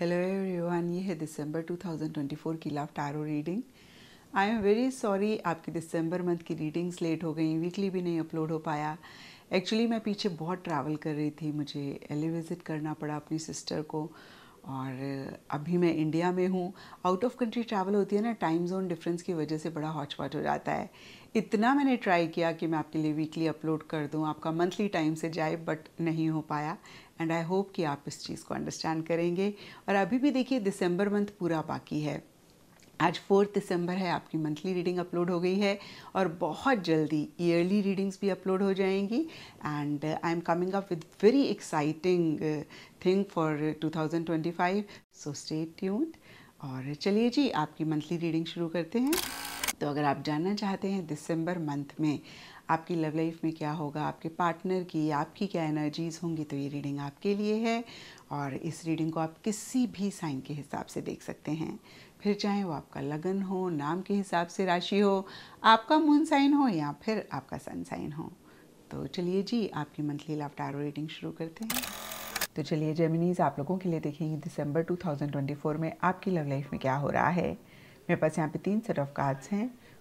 hello everyone ये है दिसंबर 2024 की love tarot reading I am very sorry आपकी दिसंबर मंथ की रीडिंग्स लेट हो गई वीकली भी नहीं अपलोड हो पाया एक्चुअली मैं पीछे बहुत ट्रैवल कर रही थी मुझे एल विज़िट करना पड़ा अपनी सिस्टर को और अभी मैं इंडिया में हूँ आउट ऑफ कंट्री ट्रैवल होती है ना टाइम जोन डिफरेंस की वजह से बड़ा हॉचपॉच हो जाता है इतना मैंने ट्राई किया कि मैं आपके लिए वीकली अपलोड कर दूँ आपका मंथली टाइम से जाए बट नहीं हो पाया एंड आई होप कि आप इस चीज़ को अंडरस्टैंड करेंगे और अभी भी देखिए दिसंबर मंथ पूरा बाकी है आज फोर्थ दिसंबर है आपकी मंथली रीडिंग अपलोड हो गई है और बहुत जल्दी ईयरली रीडिंग्स भी अपलोड हो जाएंगी and I am coming up with very exciting thing for 2025 so stay tuned और चलिए जी आपकी मंथली रीडिंग शुरू करते हैं तो अगर आप जानना चाहते हैं दिसंबर मंथ में आपकी लव लाइफ में क्या होगा आपके पार्टनर की आपकी क्या एनर्जीज़ होंगी तो ये रीडिंग आपके लिए है और इस रीडिंग को आप किसी भी साइन के हिसाब से देख सकते हैं फिर चाहे वो आपका लगन हो नाम के हिसाब से राशि हो आपका मून साइन हो या फिर आपका सन साइन हो तो चलिए जी आपकी मंथली लव टारो रीडिंग शुरू करते हैं तो चलिए जेमिनीज आप लोगों के लिए देखेंगे दिसंबर 2024 में आपकी लव लाइफ में क्या हो रहा है मेरे पास यहाँ पे तीन सेट ऑफ कार्ड्स हैं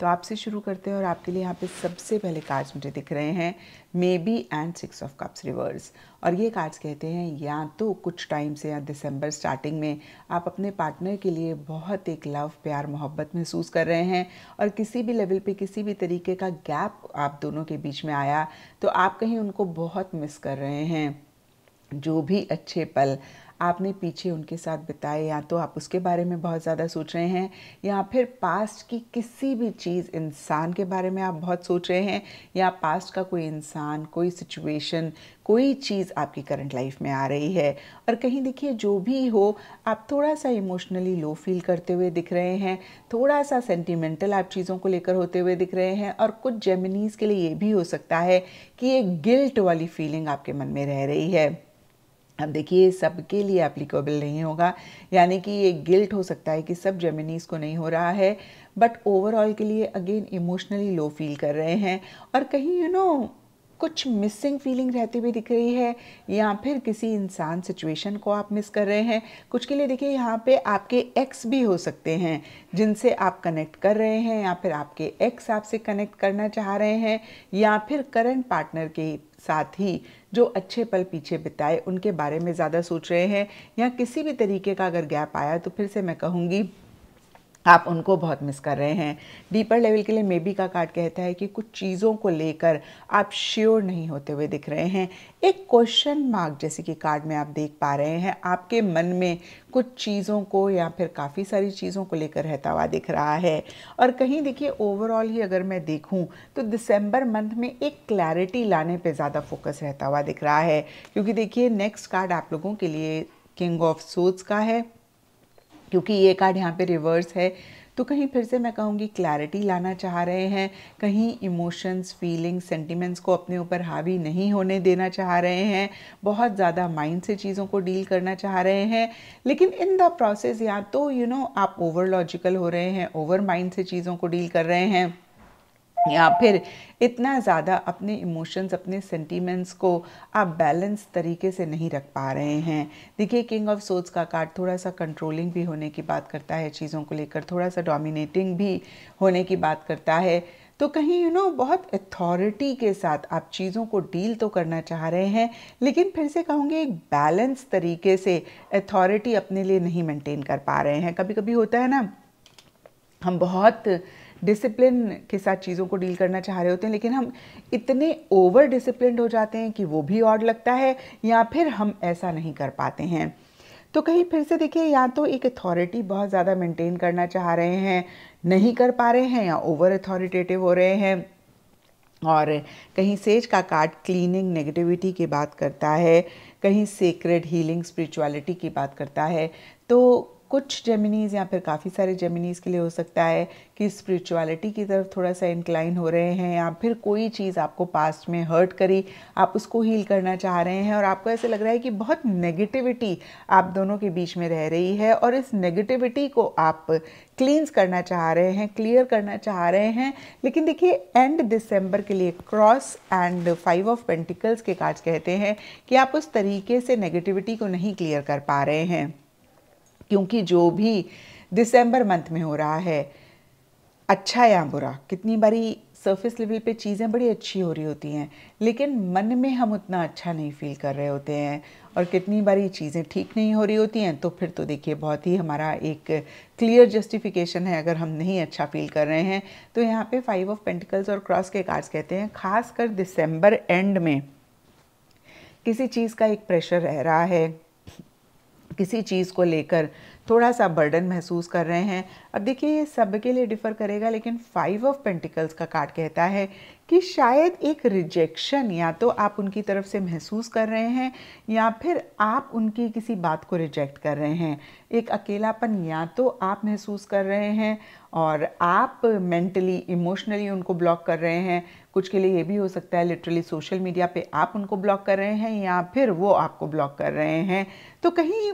तो आपसे शुरू करते हैं और आपके लिए यहाँ पे सबसे पहले कार्ड्स मुझे दिख रहे हैं maybe and six of cups reverse और ये कार्ड्स कहते हैं या तो कुछ टाइम से या दिसंबर स्टार्टिंग में आप अपने पार्टनर के लिए बहुत एक लव प्यार मोहब्बत महसूस कर रहे हैं और किसी भी लेवल पे किसी भी तरीके का गैप आप दोनों के बीच में आया तो आप कहीं उनको बहुत मिस कर रहे हैं जो भी अच्छे पल आपने पीछे उनके साथ बिताए या तो आप उसके बारे में बहुत ज़्यादा सोच रहे हैं या फिर पास्ट की किसी भी चीज़ इंसान के बारे में आप बहुत सोच रहे हैं या पास्ट का कोई इंसान कोई सिचुएशन कोई चीज़ आपकी करंट लाइफ में आ रही है और कहीं देखिए जो भी हो आप थोड़ा सा इमोशनली लो फील करते हुए दिख रहे हैं थोड़ा सा सेंटिमेंटल आप चीज़ों को लेकर होते हुए दिख रहे हैं और कुछ जेमिनीज़ के लिए ये भी हो सकता है कि एक गिल्ट वाली फीलिंग आपके मन में रह रही है अब देखिए सबके लिए एप्लीकेबल नहीं होगा यानी कि ये गिल्ट हो सकता है कि सब जेमिनीज को नहीं हो रहा है बट ओवरऑल के लिए अगेन इमोशनली लो फील कर रहे हैं और कहीं यू you नो know, कुछ मिसिंग फीलिंग रहती हुई दिख रही है या फिर किसी इंसान सिचुएशन को आप मिस कर रहे हैं कुछ के लिए देखिए यहाँ पे आपके एक्स भी हो सकते हैं जिनसे आप कनेक्ट कर रहे हैं या फिर आपके एक्स आपसे कनेक्ट करना चाह रहे हैं या फिर करंट पार्टनर के साथ ही जो अच्छे पल पीछे बिताए उनके बारे में ज़्यादा सोच रहे हैं या किसी भी तरीके का अगर गैप आया तो फिर से मैं कहूँगी आप उनको बहुत मिस कर रहे हैं डीपर लेवल के लिए मेबी का कार्ड कहता है कि कुछ चीज़ों को लेकर आप श्योर नहीं होते हुए दिख रहे हैं एक क्वेश्चन मार्क जैसे कि कार्ड में आप देख पा रहे हैं आपके मन में कुछ चीज़ों को या फिर काफ़ी सारी चीज़ों को लेकर रहता हुआ दिख रहा है और कहीं देखिए ओवरऑल ही अगर मैं देखूं तो दिसंबर मंथ में एक क्लैरिटी लाने पे ज़्यादा फोकस रहता हुआ दिख रहा है क्योंकि देखिए नेक्स्ट कार्ड आप लोगों के लिए किंग ऑफ सोच का है क्योंकि ये कार्ड यहाँ पे रिवर्स है तो कहीं फिर से मैं कहूँगी क्लैरिटी लाना चाह रहे हैं कहीं इमोशंस फीलिंग्स सेंटिमेंट्स को अपने ऊपर हावी नहीं होने देना चाह रहे हैं बहुत ज़्यादा माइंड से चीज़ों को डील करना चाह रहे हैं लेकिन इन द प्रोसेस या तो यू you नो know, आप ओवर लॉजिकल हो रहे हैं ओवर माइंड से चीज़ों को डील कर रहे हैं या फिर इतना ज़्यादा अपने इमोशंस अपने सेंटीमेंट्स को आप बैलेंस तरीके से नहीं रख पा रहे हैं देखिए किंग ऑफ सोच का कार्ड थोड़ा सा कंट्रोलिंग भी होने की बात करता है चीज़ों को लेकर थोड़ा सा डोमिनेटिंग भी होने की बात करता है तो कहीं यू you नो know, बहुत अथॉरिटी के साथ आप चीज़ों को डील तो करना चाह रहे हैं लेकिन फिर से कहूँगी एक बैलेंस तरीके से अथॉरिटी अपने लिए नहीं मेंटेन कर पा रहे हैं कभी कभी होता है ना हम बहुत डिसिप्लिन के साथ चीज़ों को डील करना चाह रहे होते हैं लेकिन हम इतने ओवर डिसिप्लिन हो जाते हैं कि वो भी और लगता है या फिर हम ऐसा नहीं कर पाते हैं तो कहीं फिर से देखिए या तो एक अथॉरिटी बहुत ज़्यादा मेंटेन करना चाह रहे हैं नहीं कर पा रहे हैं या ओवर अथॉरिटेटिव हो रहे हैं और कहीं सेज का कार्ड क्लीनिंग नेगेटिविटी की बात करता है कहीं सेक्रेड हीलिंग स्पिरिचुअलिटी की बात करता है तो कुछ जेमिनीज या फिर काफ़ी सारे जेमिनीज के लिए हो सकता है कि स्पिरिचुअलिटी की तरफ थोड़ा सा इंक्लाइन हो रहे हैं या फिर कोई चीज़ आपको पास्ट में हर्ट करी आप उसको हील करना चाह रहे हैं और आपको ऐसे लग रहा है कि बहुत नेगेटिविटी आप दोनों के बीच में रह रही है और इस नेगेटिविटी को आप क्लींस करना चाह रहे हैं क्लियर करना चाह रहे हैं लेकिन देखिए एंड दिसंबर के लिए cross and five of pentacles के कार्ड्स कहते हैं कि आप उस तरीके से नेगेटिविटी को नहीं क्लियर कर पा रहे हैं क्योंकि जो भी दिसंबर मंथ में हो रहा है अच्छा या बुरा कितनी बारी सरफेस लेवल पे चीज़ें बड़ी अच्छी हो रही होती हैं लेकिन मन में हम उतना अच्छा नहीं फील कर रहे होते हैं और कितनी बारी चीज़ें ठीक नहीं हो रही होती हैं तो फिर तो देखिए बहुत ही हमारा एक क्लियर जस्टिफिकेशन है अगर हम नहीं अच्छा फील कर रहे हैं तो यहाँ पे फाइव ऑफ पेंटिकल्स और क्रॉस के कार्ड्स कहते हैं खासकर दिसंबर एंड में किसी चीज़ का एक प्रेशर रह रहा है किसी चीज़ को लेकर थोड़ा सा बर्डन महसूस कर रहे हैं अब देखिए ये सब के लिए डिफ़र करेगा लेकिन फाइव ऑफ पेंटिकल्स का कार्ड कहता है कि शायद एक रिजेक्शन या तो आप उनकी तरफ से महसूस कर रहे हैं या फिर आप उनकी किसी बात को रिजेक्ट कर रहे हैं एक अकेलापन या तो आप महसूस कर रहे हैं और आप मेंटली इमोशनली उनको ब्लॉक कर रहे हैं कुछ के लिए ये भी हो सकता है लिटरली सोशल मीडिया पे आप उनको ब्लॉक कर रहे हैं या फिर वो आपको ब्लॉक कर रहे हैं तो कहीं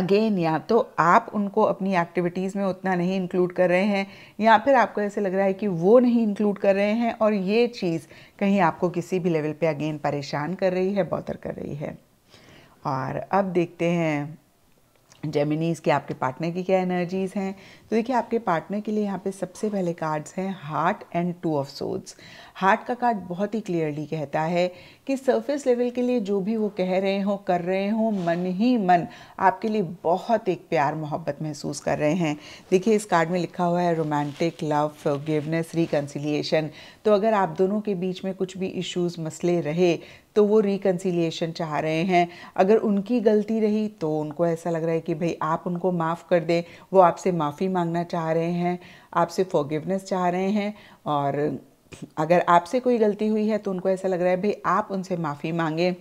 अगेन या तो आप उनको अपनी एक्टिविटीज़ में उतना नहीं इंक्लूड कर रहे हैं या फिर आपको ऐसे लग रहा है कि वो नहीं इंक्लूड कर रहे हैं और ये चीज़ कहीं आपको किसी भी लेवल पे अगेन परेशान कर रही है बॉदर कर रही है और अब देखते हैं जेमिनीज़ के आपके पार्टनर की क्या एनर्जीज़ हैं तो देखिए आपके पार्टनर के लिए यहाँ पे सबसे पहले कार्ड्स हैं heart and two of swords heart का कार्ड बहुत ही क्लियरली कहता है कि सरफेस लेवल के लिए जो भी वो कह रहे हों कर रहे हों मन ही मन आपके लिए बहुत एक प्यार मोहब्बत महसूस कर रहे हैं देखिए इस कार्ड में लिखा हुआ है रोमांटिक लव फॉरगिवनेस रिकन्सिलिएशन तो अगर आप दोनों के बीच में कुछ भी इश्यूज मसले रहे तो वो रिकन्सिलिएशन चाह रहे हैं अगर उनकी गलती रही तो उनको ऐसा लग रहा है कि भाई आप उनको माफ़ कर दें वो आपसे माफ़ी मांगना चाह रहे हैं आपसे फॉरगिवनेस चाह रहे हैं और अगर आपसे कोई गलती हुई है तो उनको ऐसा लग रहा है भाई आप उनसे माफ़ी मांगें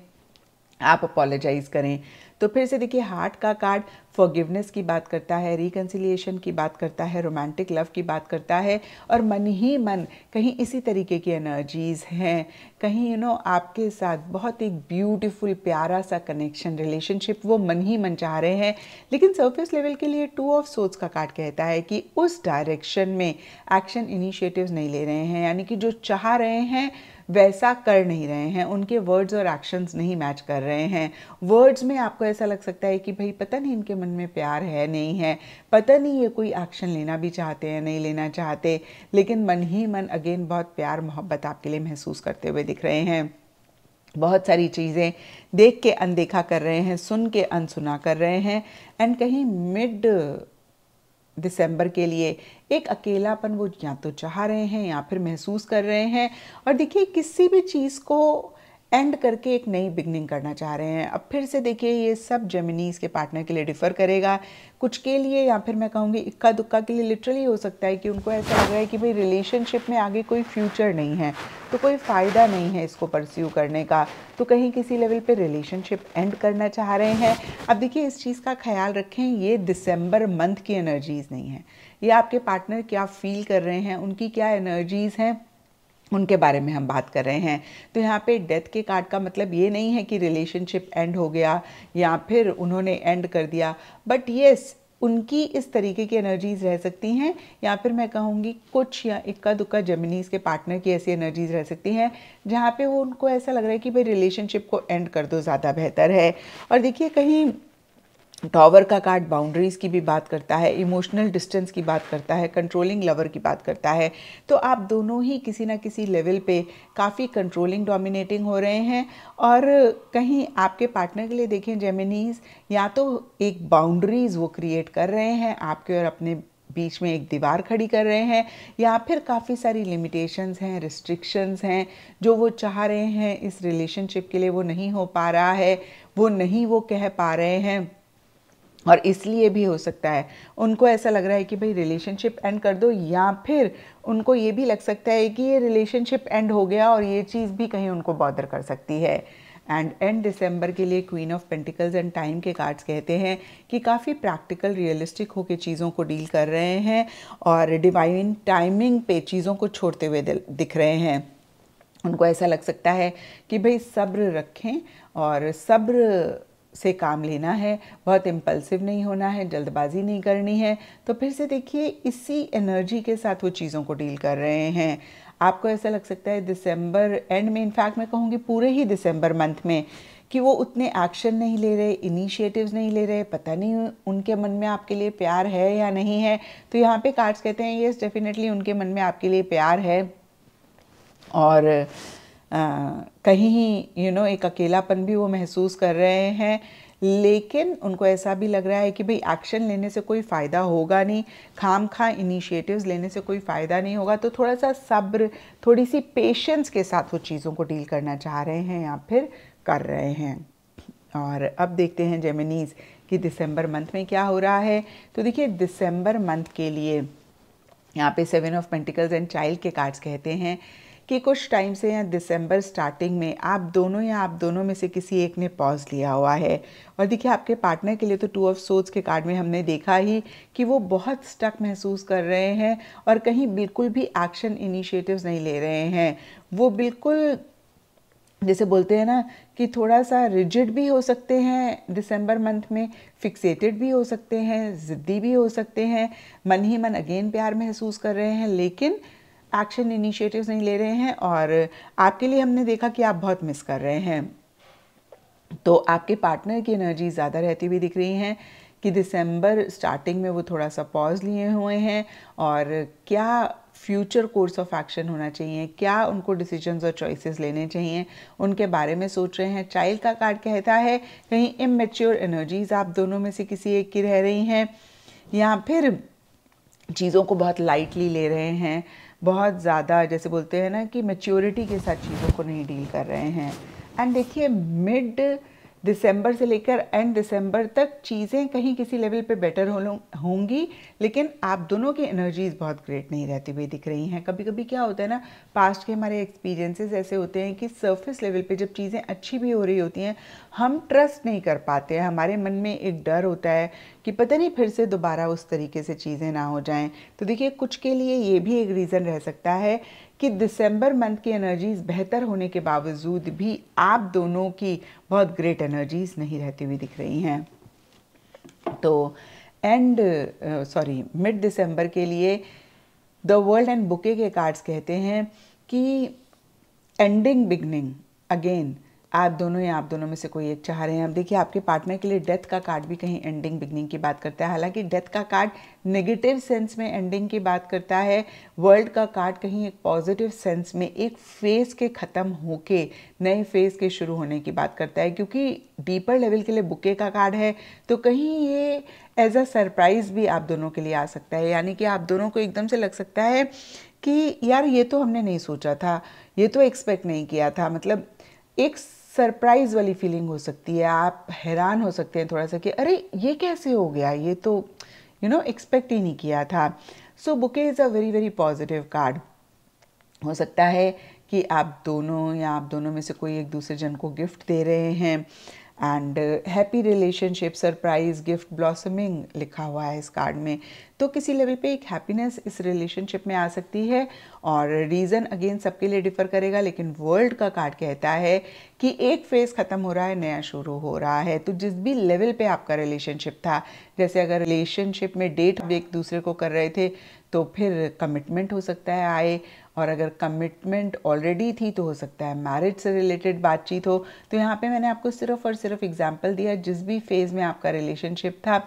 आप अपोलोजाइज़ करें तो फिर से देखिए हार्ट का कार्ड फॉरगिवनेस की बात करता है रिकन्सिलिएशन की बात करता है रोमांटिक लव की बात करता है और मन ही मन कहीं इसी तरीके की एनर्जीज़ हैं कहीं यू नो आपके साथ बहुत एक ब्यूटीफुल प्यारा सा कनेक्शन रिलेशनशिप वो मन ही मन चाह रहे हैं लेकिन सरफेस लेवल के लिए टू ऑफ सोच का कार्ड कहता है कि उस डायरेक्शन में एक्शन इनिशिएटिव्स नहीं ले रहे हैं यानी कि जो चाह रहे हैं वैसा कर नहीं रहे हैं उनके वर्ड्स और एक्शंस नहीं मैच कर रहे हैं वर्ड्स में आपको ऐसा लग सकता है कि भाई पता नहीं इनके मन में प्यार है नहीं है पता नहीं ये कोई एक्शन लेना भी चाहते हैं नहीं लेना चाहते लेकिन मन ही मन अगेन बहुत प्यार मोहब्बत आपके लिए महसूस करते हुए दिख रहे हैं बहुत सारी चीज़ें देख के अनदेखा कर रहे हैं सुन के अनसुना कर रहे हैं एंड कहीं मिड दिसंबर के लिए एक अकेलापन वो या तो चाह रहे हैं या फिर महसूस कर रहे हैं और देखिए किसी भी चीज़ को एंड करके एक नई बिगनिंग करना चाह रहे हैं अब फिर से देखिए ये सब जेमिनीज के पार्टनर के लिए डिफ़र करेगा कुछ के लिए या फिर मैं कहूँगी इक्का दुक्का के लिए लिटरली हो सकता है कि उनको ऐसा लग रहा है कि भाई रिलेशनशिप में आगे कोई फ्यूचर नहीं है तो कोई फ़ायदा नहीं है इसको परस्यू करने का तो कहीं किसी लेवल पर रिलेशनशिप एंड करना चाह रहे हैं अब देखिए इस चीज़ का ख्याल रखें ये दिसंबर मंथ की एनर्जीज़ नहीं है ये आपके पार्टनर क्या फ़ील कर रहे हैं उनकी क्या एनर्जीज़ हैं उनके बारे में हम बात कर रहे हैं तो यहाँ पे डेथ के कार्ड का मतलब ये नहीं है कि रिलेशनशिप एंड हो गया या फिर उन्होंने एंड कर दिया बट येस उनकी इस तरीके की एनर्जीज रह सकती हैं या फिर मैं कहूँगी कुछ या इक्का दुक्का जमिनीज के पार्टनर की ऐसी एनर्जीज रह सकती हैं जहाँ पे वो उनको ऐसा लग रहा है कि भाई रिलेशनशिप को एंड कर दो ज़्यादा बेहतर है और देखिए कहीं टॉवर का कार्ड बाउंड्रीज़ की भी बात करता है इमोशनल डिस्टेंस की बात करता है कंट्रोलिंग लवर की बात करता है तो आप दोनों ही किसी ना किसी लेवल पे काफ़ी कंट्रोलिंग डोमिनेटिंग हो रहे हैं और कहीं आपके पार्टनर के लिए देखें जेमिनीज या तो एक बाउंड्रीज़ वो क्रिएट कर रहे हैं आपके और अपने बीच में एक दीवार खड़ी कर रहे हैं या फिर काफ़ी सारी लिमिटेशंस हैं रिस्ट्रिक्शंस हैं जो वो चाह रहे हैं इस रिलेशनशिप के लिए वो नहीं हो पा रहा है वो नहीं वो कह पा रहे हैं और इसलिए भी हो सकता है उनको ऐसा लग रहा है कि भाई रिलेशनशिप एंड कर दो या फिर उनको ये भी लग सकता है कि ये रिलेशनशिप एंड हो गया और ये चीज़ भी कहीं उनको बॉदर कर सकती है एंड एंड दिसंबर के लिए queen of pentacles and time के कार्ड्स कहते हैं कि काफ़ी प्रैक्टिकल रियलिस्टिक होकर चीज़ों को डील कर रहे हैं और डिवाइन टाइमिंग पे चीज़ों को छोड़ते हुए दिख रहे हैं उनको ऐसा लग सकता है कि भाई सब्र रखें और सब्र से काम लेना है बहुत इम्पल्सिव नहीं होना है जल्दबाजी नहीं करनी है तो फिर से देखिए इसी एनर्जी के साथ वो चीज़ों को डील कर रहे हैं आपको ऐसा लग सकता है दिसंबर एंड में इनफैक्ट मैं कहूँगी पूरे ही दिसंबर मंथ में कि वो उतने एक्शन नहीं ले रहे इनिशिएटिव्स नहीं ले रहे पता नहीं उनके मन में आपके लिए प्यार है या नहीं है तो यहाँ पे कार्ड्स कहते हैं येस डेफिनेटली उनके मन में आपके लिए प्यार है और कहीं यू नो एक अकेलापन भी वो महसूस कर रहे हैं लेकिन उनको ऐसा भी लग रहा है कि भाई एक्शन लेने से कोई फ़ायदा होगा नहीं खाम खा इनिशिएटिव्स लेने से कोई फ़ायदा नहीं होगा तो थोड़ा सा सब्र थोड़ी सी पेशेंस के साथ वो चीज़ों को डील करना चाह रहे हैं या फिर कर रहे हैं और अब देखते हैं जेमिनीज़ कि दिसंबर मंथ में क्या हो रहा है तो देखिए दिसंबर मंथ के लिए यहाँ पे seven of pentacles and child के कार्ड्स कहते हैं कि कुछ टाइम से या दिसंबर स्टार्टिंग में आप दोनों या आप दोनों में से किसी एक ने पॉज लिया हुआ है और देखिए आपके पार्टनर के लिए तो टू ऑफ सोच के कार्ड में हमने देखा ही कि वो बहुत स्टक महसूस कर रहे हैं और कहीं बिल्कुल भी एक्शन इनिशिएटिव्स नहीं ले रहे हैं वो बिल्कुल जैसे बोलते हैं ना कि थोड़ा सा रिजिड भी हो सकते हैं दिसंबर मंथ में फिक्सेटेड भी हो सकते हैं ज़िद्दी भी हो सकते हैं मन ही मन अगेन प्यार महसूस कर रहे हैं लेकिन एक्शन इनिशिएटिव्स नहीं ले रहे हैं और आपके लिए हमने देखा कि आप बहुत मिस कर रहे हैं तो आपके पार्टनर की एनर्जी ज़्यादा रहती हुई दिख रही हैं कि दिसंबर स्टार्टिंग में वो थोड़ा सा पॉज लिए हुए हैं और क्या फ्यूचर कोर्स ऑफ एक्शन होना चाहिए क्या उनको डिसीजंस और चॉइसेस लेने चाहिए उनके बारे में सोच रहे हैं चाइल्ड का कार्ड कहता है कहीं इमेच्योर एनर्जीज आप दोनों में से किसी एक की रह रही हैं या फिर चीज़ों को बहुत लाइटली ले रहे हैं बहुत ज़्यादा जैसे बोलते हैं ना कि मेच्योरिटी के साथ चीज़ों को नहीं डील कर रहे हैं एंड देखिए मिड दिसंबर से लेकर एंड दिसंबर तक चीज़ें कहीं किसी लेवल पे बेटर हो होंगी लेकिन आप दोनों की एनर्जीज़ बहुत ग्रेट नहीं रहती हुई दिख रही हैं कभी कभी क्या होता है ना पास्ट के हमारे एक्सपीरियंसेस ऐसे होते हैं कि सरफेस लेवल पे जब चीज़ें अच्छी भी हो रही होती हैं हम ट्रस्ट नहीं कर पाते हैं हमारे मन में एक डर होता है कि पता नहीं फिर से दोबारा उस तरीके से चीज़ें ना हो जाएं तो देखिए कुछ के लिए ये भी एक रीज़न रह सकता है कि दिसंबर मंथ की एनर्जीज़ बेहतर होने के बावजूद भी आप दोनों की बहुत ग्रेट एनर्जीज़ नहीं रहती हुई दिख रही हैं तो एंड सॉरी मिड दिसंबर के लिए द वर्ल्ड एंड बुके के कार्ड्स कहते हैं कि एंडिंग बिगनिंग अगेन आप दोनों या आप दोनों में से कोई एक चाह रहे हैं अब देखिए आपके पार्टनर के लिए डेथ का कार्ड भी कहीं एंडिंग बिगनिंग की बात करता है हालांकि डेथ का कार्ड नेगेटिव सेंस में एंडिंग की बात करता है वर्ल्ड का कार्ड कहीं एक पॉजिटिव सेंस में एक फेज के ख़त्म होके नए फेज के शुरू होने की बात करता है क्योंकि डीपर लेवल के लिए बुके का कार्ड है तो कहीं ये एज अ सरप्राइज़ भी आप दोनों के लिए आ सकता है यानी कि आप दोनों को एकदम से लग सकता है कि यार ये तो हमने नहीं सोचा था ये तो एक्सपेक्ट नहीं किया था मतलब एक सरप्राइज वाली फीलिंग हो सकती है आप हैरान हो सकते हैं थोड़ा सा कि अरे ये कैसे हो गया ये तो यू नो एक्सपेक्ट ही नहीं किया था so bouquet is a very very positive card हो सकता है कि आप दोनों या आप दोनों में से कोई एक दूसरे जन को गिफ्ट दे रहे हैं and happy relationship surprise gift blossoming लिखा हुआ है इस कार्ड में तो किसी लेवल पे एक हैप्पीनेस इस रिलेशनशिप में आ सकती है और रीज़न अगेन सबके लिए डिफ़र करेगा लेकिन वर्ल्ड का कार्ड कहता है कि एक फेज़ ख़त्म हो रहा है नया शुरू हो रहा है तो जिस भी लेवल पे आपका रिलेशनशिप था जैसे अगर रिलेशनशिप में डेट एक दूसरे को कर रहे थे तो फिर कमिटमेंट हो सकता है आए और अगर कमिटमेंट ऑलरेडी थी तो हो सकता है मैरिज से रिलेटेड बातचीत हो तो यहाँ पे मैंने आपको सिर्फ और सिर्फ एग्जाम्पल दिया जिस भी फेज़ में आपका रिलेशनशिप था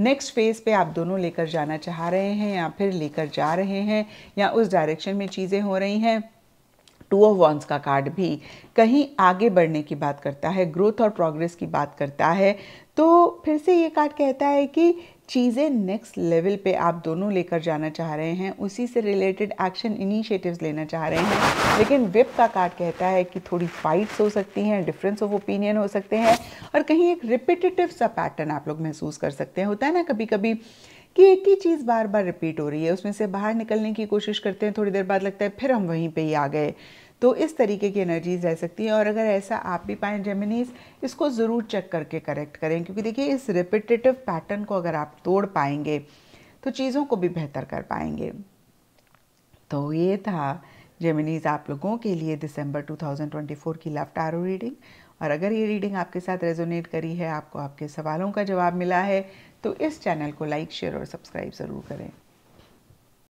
नेक्स्ट फेज़ पे आप दोनों लेकर जाना चाह रहे हैं या फिर लेकर जा रहे हैं या उस डायरेक्शन में चीज़ें हो रही हैं टू ऑफ वॉन्स का कार्ड भी कहीं आगे बढ़ने की बात करता है ग्रोथ और प्रोग्रेस की बात करता है तो फिर से ये कार्ड कहता है कि चीज़ें नेक्स्ट लेवल पे आप दोनों लेकर जाना चाह रहे हैं उसी से रिलेटेड एक्शन इनिशिएटिव्स लेना चाह रहे हैं लेकिन विप का कार्ड कहता है कि थोड़ी फाइट्स हो सकती हैं डिफरेंस ऑफ ओपिनियन हो सकते हैं और कहीं एक रिपीटेटिव सा पैटर्न आप लोग महसूस कर सकते हैं होता है ना कभी कभी कि एक ही चीज़ बार बार रिपीट हो रही है उसमें से बाहर निकलने की कोशिश करते हैं थोड़ी देर बाद लगता है फिर हम वहीं पर ही आ गए तो इस तरीके की एनर्जीज रह सकती हैं और अगर ऐसा आप भी पाएँ जेमिनीज इसको ज़रूर चेक करके करेक्ट करें क्योंकि देखिए इस रिपीटेटिव पैटर्न को अगर आप तोड़ पाएंगे तो चीज़ों को भी बेहतर कर पाएंगे तो ये था जेमिनीज आप लोगों के लिए दिसंबर 2024 की लव टारो रीडिंग और अगर ये रीडिंग आपके साथ रेजोनेट करी है आपको आपके सवालों का जवाब मिला है तो इस चैनल को लाइक शेयर और सब्सक्राइब ज़रूर करें